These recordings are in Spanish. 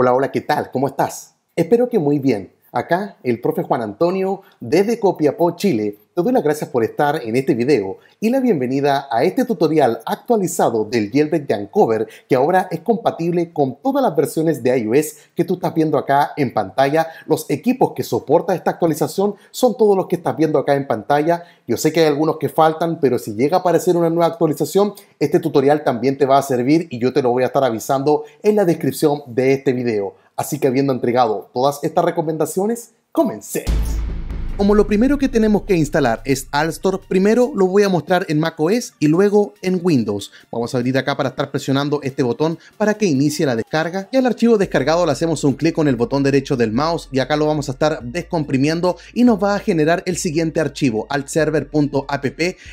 Hola, hola, ¿qué tal? ¿Cómo estás? Espero que muy bien. Acá el profe Juan Antonio desde Copiapó, Chile, te doy las gracias por estar en este video y la bienvenida a este tutorial actualizado del jailbreak de Ancover que ahora es compatible con todas las versiones de iOS que tú estás viendo acá en pantalla. Los equipos que soporta esta actualización son todos los que estás viendo acá en pantalla. Yo sé que hay algunos que faltan, pero si llega a aparecer una nueva actualización, este tutorial también te va a servir y yo te lo voy a estar avisando en la descripción de este video. Así que habiendo entregado todas estas recomendaciones, comencemos. Como lo primero que tenemos que instalar es Alstor, primero lo voy a mostrar en macOS y luego en Windows. Vamos a abrir acá para estar presionando este botón para que inicie la descarga. Y al archivo descargado le hacemos un clic con el botón derecho del mouse y acá lo vamos a estar descomprimiendo y nos va a generar el siguiente archivo, altserver.app.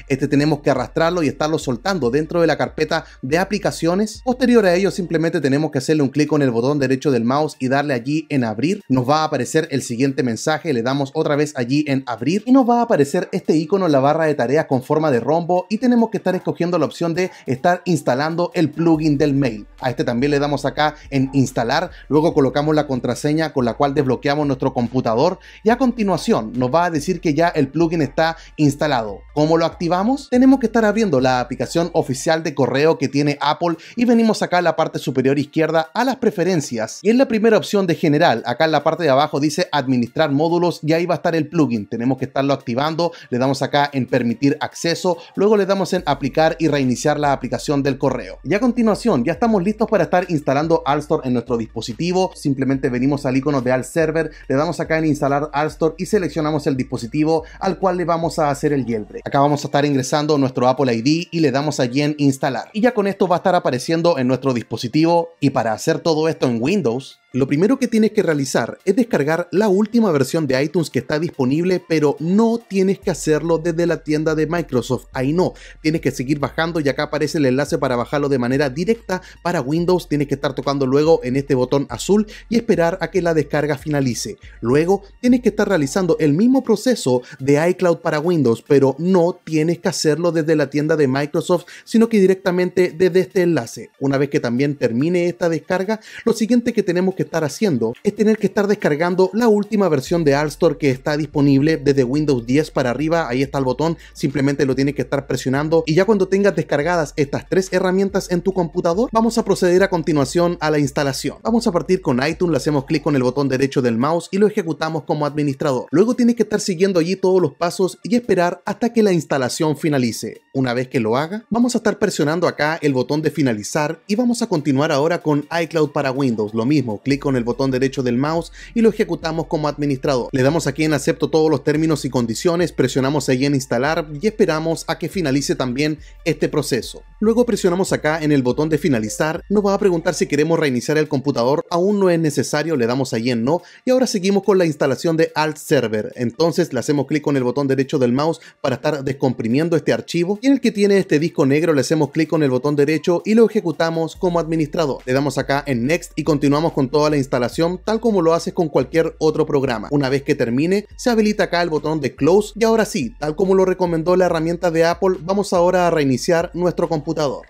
Este tenemos que arrastrarlo y estarlo soltando dentro de la carpeta de aplicaciones. Posterior a ello simplemente tenemos que hacerle un clic con el botón derecho del mouse y darle allí en abrir. Nos va a aparecer el siguiente mensaje, le damos otra vez allí en abrir y nos va a aparecer este icono en la barra de tareas con forma de rombo y tenemos que estar escogiendo la opción de estar instalando el plugin del mail. A este también le damos acá en instalar, luego colocamos la contraseña con la cual desbloqueamos nuestro computador y a continuación nos va a decir que ya el plugin está instalado. ¿Cómo lo activamos? Tenemos que estar abriendo la aplicación oficial de correo que tiene Apple y venimos acá a la parte superior izquierda a las preferencias y en la primera opción de general, acá en la parte de abajo dice administrar módulos y ahí va a estar el plugin tenemos que estarlo activando, le damos acá en permitir acceso, luego le damos en aplicar y reiniciar la aplicación del correo. Y a continuación, ya estamos listos para estar instalando store en nuestro dispositivo. Simplemente venimos al icono de server le damos acá en instalar store y seleccionamos el dispositivo al cual le vamos a hacer el jailbreak. Acá vamos a estar ingresando nuestro Apple ID y le damos allí en instalar. Y ya con esto va a estar apareciendo en nuestro dispositivo y para hacer todo esto en Windows, lo primero que tienes que realizar es descargar la última versión de iTunes que está disponible, pero no tienes que hacerlo desde la tienda de Microsoft. Ahí no, tienes que seguir bajando y acá aparece el enlace para bajarlo de manera directa para Windows. Tienes que estar tocando luego en este botón azul y esperar a que la descarga finalice. Luego tienes que estar realizando el mismo proceso de iCloud para Windows, pero no tienes que hacerlo desde la tienda de Microsoft, sino que directamente desde este enlace. Una vez que también termine esta descarga, lo siguiente que tenemos que estar haciendo es tener que estar descargando la última versión de store que está disponible desde Windows 10 para arriba. Ahí está el botón, simplemente lo tiene que estar presionando. Y ya cuando tengas descargadas estas tres herramientas en tu computador, vamos a proceder a continuación a la instalación. Vamos a partir con iTunes, le hacemos clic con el botón derecho del mouse y lo ejecutamos como administrador. Luego tienes que estar siguiendo allí todos los pasos y esperar hasta que la instalación finalice. Una vez que lo haga, vamos a estar presionando acá el botón de finalizar y vamos a continuar ahora con iCloud para Windows. Lo mismo, con el botón derecho del mouse y lo ejecutamos como administrador. Le damos aquí en acepto todos los términos y condiciones, presionamos ahí en instalar y esperamos a que finalice también este proceso. Luego presionamos acá en el botón de finalizar, nos va a preguntar si queremos reiniciar el computador, aún no es necesario, le damos ahí en no, y ahora seguimos con la instalación de Alt Server, entonces le hacemos clic con el botón derecho del mouse para estar descomprimiendo este archivo, y en el que tiene este disco negro le hacemos clic con el botón derecho y lo ejecutamos como administrador. Le damos acá en Next y continuamos con toda la instalación tal como lo haces con cualquier otro programa. Una vez que termine, se habilita acá el botón de Close, y ahora sí, tal como lo recomendó la herramienta de Apple, vamos ahora a reiniciar nuestro computador computador.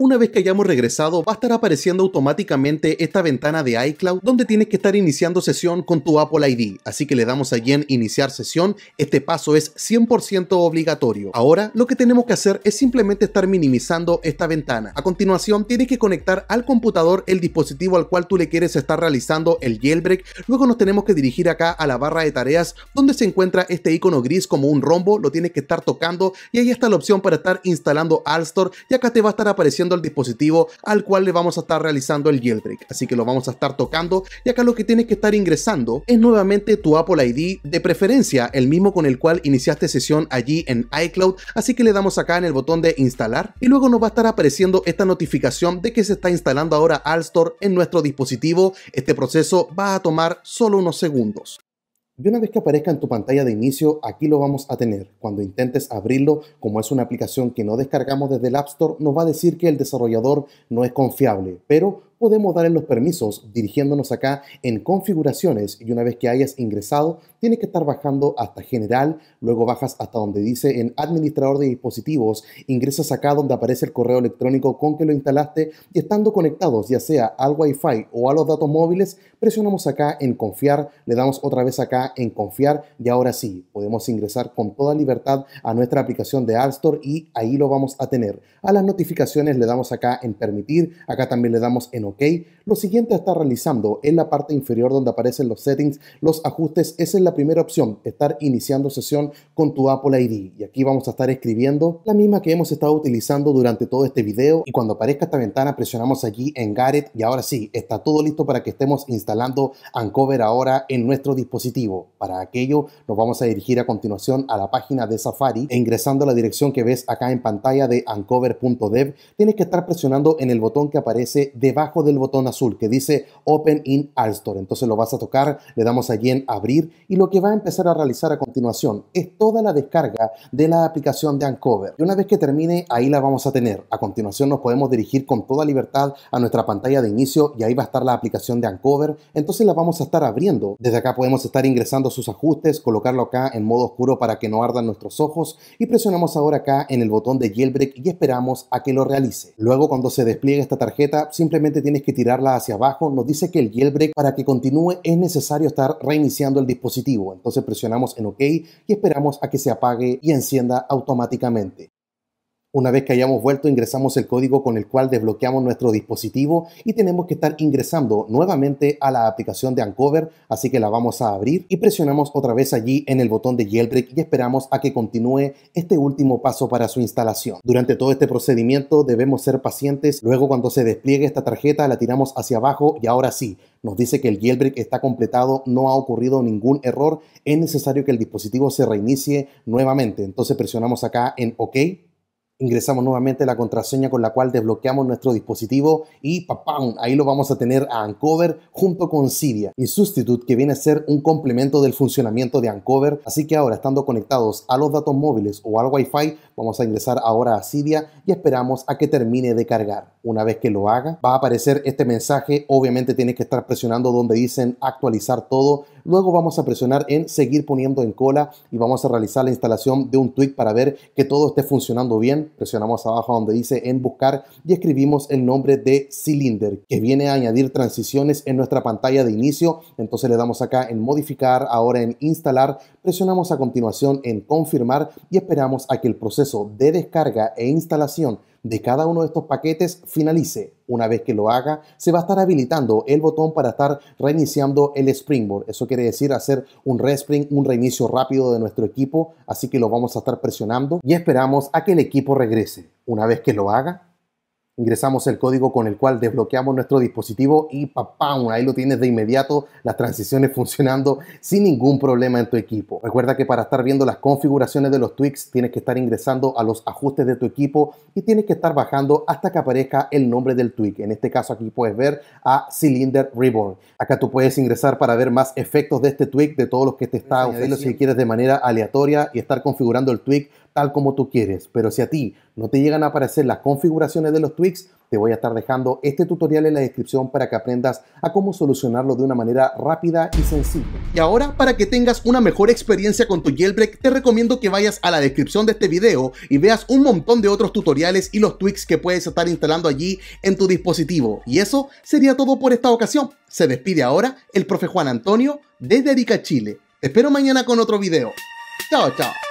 Una vez que hayamos regresado, va a estar apareciendo automáticamente esta ventana de iCloud donde tienes que estar iniciando sesión con tu Apple ID. Así que le damos allí en iniciar sesión. Este paso es 100% obligatorio. Ahora lo que tenemos que hacer es simplemente estar minimizando esta ventana. A continuación tienes que conectar al computador el dispositivo al cual tú le quieres estar realizando el jailbreak. Luego nos tenemos que dirigir acá a la barra de tareas donde se encuentra este icono gris como un rombo. Lo tienes que estar tocando y ahí está la opción para estar instalando Alstor y acá te va a estar apareciendo el dispositivo al cual le vamos a estar realizando el jailbreak. Así que lo vamos a estar tocando y acá lo que tienes que estar ingresando es nuevamente tu Apple ID, de preferencia el mismo con el cual iniciaste sesión allí en iCloud, así que le damos acá en el botón de instalar y luego nos va a estar apareciendo esta notificación de que se está instalando ahora Store en nuestro dispositivo. Este proceso va a tomar solo unos segundos. Y una vez que aparezca en tu pantalla de inicio, aquí lo vamos a tener. Cuando intentes abrirlo, como es una aplicación que no descargamos desde el App Store, nos va a decir que el desarrollador no es confiable, pero podemos darle los permisos dirigiéndonos acá en configuraciones y una vez que hayas ingresado, tienes que estar bajando hasta general, luego bajas hasta donde dice en administrador de dispositivos, ingresas acá donde aparece el correo electrónico con que lo instalaste y estando conectados ya sea al wifi o a los datos móviles, presionamos acá en confiar, le damos otra vez acá en confiar y ahora sí, podemos ingresar con toda libertad a nuestra aplicación de App Store y ahí lo vamos a tener. A las notificaciones le damos acá en permitir, acá también le damos en ¿ok? Lo siguiente estar realizando en la parte inferior donde aparecen los settings, los ajustes. Esa es la primera opción, estar iniciando sesión con tu Apple ID. Y aquí vamos a estar escribiendo la misma que hemos estado utilizando durante todo este video. Y cuando aparezca esta ventana presionamos aquí en Garrett y ahora sí, está todo listo para que estemos instalando Uncover ahora en nuestro dispositivo. Para aquello nos vamos a dirigir a continuación a la página de Safari e ingresando a la dirección que ves acá en pantalla de uncover.dev tienes que estar presionando en el botón que aparece debajo del botón azul que dice Open in store Entonces lo vas a tocar, le damos allí en abrir y lo que va a empezar a realizar a continuación es toda la descarga de la aplicación de Uncover. Y una vez que termine, ahí la vamos a tener. A continuación nos podemos dirigir con toda libertad a nuestra pantalla de inicio y ahí va a estar la aplicación de Uncover. Entonces la vamos a estar abriendo. Desde acá podemos estar ingresando sus ajustes, colocarlo acá en modo oscuro para que no ardan nuestros ojos y presionamos ahora acá en el botón de jailbreak y esperamos a que lo realice. Luego cuando se despliegue esta tarjeta simplemente tienes que tirarla hacia abajo, nos dice que el jailbreak para que continúe es necesario estar reiniciando el dispositivo. Entonces presionamos en OK y esperamos a que se apague y encienda automáticamente. Una vez que hayamos vuelto, ingresamos el código con el cual desbloqueamos nuestro dispositivo y tenemos que estar ingresando nuevamente a la aplicación de Uncover, así que la vamos a abrir y presionamos otra vez allí en el botón de jailbreak y esperamos a que continúe este último paso para su instalación. Durante todo este procedimiento debemos ser pacientes, luego cuando se despliegue esta tarjeta la tiramos hacia abajo y ahora sí, nos dice que el jailbreak está completado, no ha ocurrido ningún error, es necesario que el dispositivo se reinicie nuevamente, entonces presionamos acá en OK ingresamos nuevamente la contraseña con la cual desbloqueamos nuestro dispositivo y ¡pam! ahí lo vamos a tener a Ancover junto con Cydia y Substitute que viene a ser un complemento del funcionamiento de ancover así que ahora estando conectados a los datos móviles o al Wi-Fi Vamos a ingresar ahora a Cydia y esperamos a que termine de cargar. Una vez que lo haga, va a aparecer este mensaje. Obviamente tienes que estar presionando donde dicen actualizar todo. Luego vamos a presionar en seguir poniendo en cola y vamos a realizar la instalación de un tweet para ver que todo esté funcionando bien. Presionamos abajo donde dice en buscar y escribimos el nombre de Cylinder que viene a añadir transiciones en nuestra pantalla de inicio. Entonces le damos acá en modificar, ahora en instalar. Presionamos a continuación en confirmar y esperamos a que el proceso de descarga e instalación de cada uno de estos paquetes finalice. Una vez que lo haga, se va a estar habilitando el botón para estar reiniciando el Springboard. Eso quiere decir hacer un respring, un reinicio rápido de nuestro equipo, así que lo vamos a estar presionando y esperamos a que el equipo regrese. Una vez que lo haga, ingresamos el código con el cual desbloqueamos nuestro dispositivo y ¡pam! Ahí lo tienes de inmediato, las transiciones funcionando sin ningún problema en tu equipo. Recuerda que para estar viendo las configuraciones de los tweaks tienes que estar ingresando a los ajustes de tu equipo y tienes que estar bajando hasta que aparezca el nombre del tweak. En este caso aquí puedes ver a Cylinder Reborn. Acá tú puedes ingresar para ver más efectos de este tweak, de todos los que te está ofreciendo si quieres de manera aleatoria y estar configurando el tweak tal como tú quieres. Pero si a ti no te llegan a aparecer las configuraciones de los tweaks, te voy a estar dejando este tutorial en la descripción para que aprendas a cómo solucionarlo de una manera rápida y sencilla. Y ahora, para que tengas una mejor experiencia con tu jailbreak, te recomiendo que vayas a la descripción de este video y veas un montón de otros tutoriales y los tweaks que puedes estar instalando allí en tu dispositivo. Y eso sería todo por esta ocasión. Se despide ahora el profe Juan Antonio desde Arica, Chile. Te espero mañana con otro video. Chao, chao.